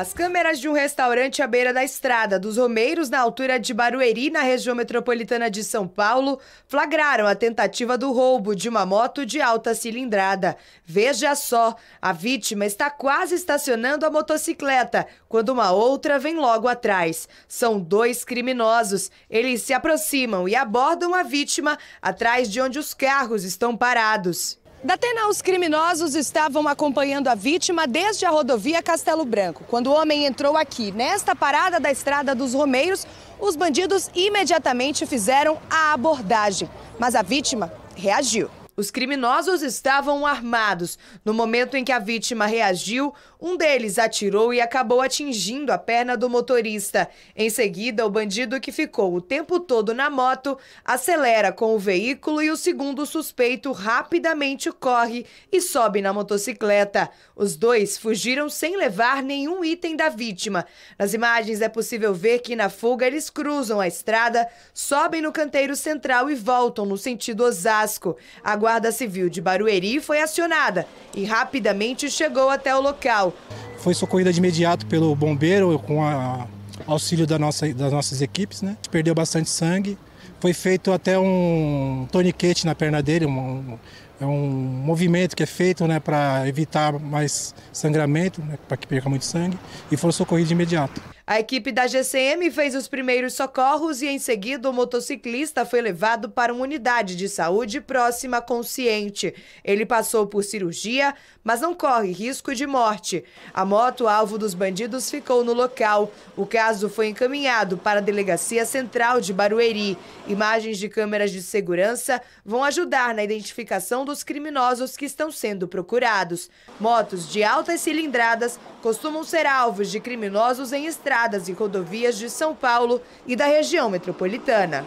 As câmeras de um restaurante à beira da estrada dos Romeiros, na altura de Barueri, na região metropolitana de São Paulo, flagraram a tentativa do roubo de uma moto de alta cilindrada. Veja só, a vítima está quase estacionando a motocicleta, quando uma outra vem logo atrás. São dois criminosos. Eles se aproximam e abordam a vítima atrás de onde os carros estão parados. Da Datena, os criminosos estavam acompanhando a vítima desde a rodovia Castelo Branco. Quando o homem entrou aqui, nesta parada da Estrada dos Romeiros, os bandidos imediatamente fizeram a abordagem, mas a vítima reagiu. Os criminosos estavam armados. No momento em que a vítima reagiu, um deles atirou e acabou atingindo a perna do motorista. Em seguida, o bandido, que ficou o tempo todo na moto, acelera com o veículo e o segundo suspeito rapidamente corre e sobe na motocicleta. Os dois fugiram sem levar nenhum item da vítima. Nas imagens é possível ver que na fuga eles cruzam a estrada, sobem no canteiro central e voltam no sentido Osasco. Guarda Civil de Barueri foi acionada e rapidamente chegou até o local. Foi socorrida de imediato pelo bombeiro com auxílio da nossa, das nossas equipes, né? Perdeu bastante sangue. Foi feito até um toniquete na perna dele, um, é um movimento que é feito né, para evitar mais sangramento, né, para que perca muito sangue, e foram socorridos de imediato. A equipe da GCM fez os primeiros socorros e, em seguida, o motociclista foi levado para uma unidade de saúde próxima consciente. Ele passou por cirurgia, mas não corre risco de morte. A moto, alvo dos bandidos, ficou no local. O caso foi encaminhado para a Delegacia Central de Barueri. Imagens de câmeras de segurança vão ajudar na identificação dos criminosos que estão sendo procurados. Motos de altas cilindradas costumam ser alvos de criminosos em estradas e rodovias de São Paulo e da região metropolitana.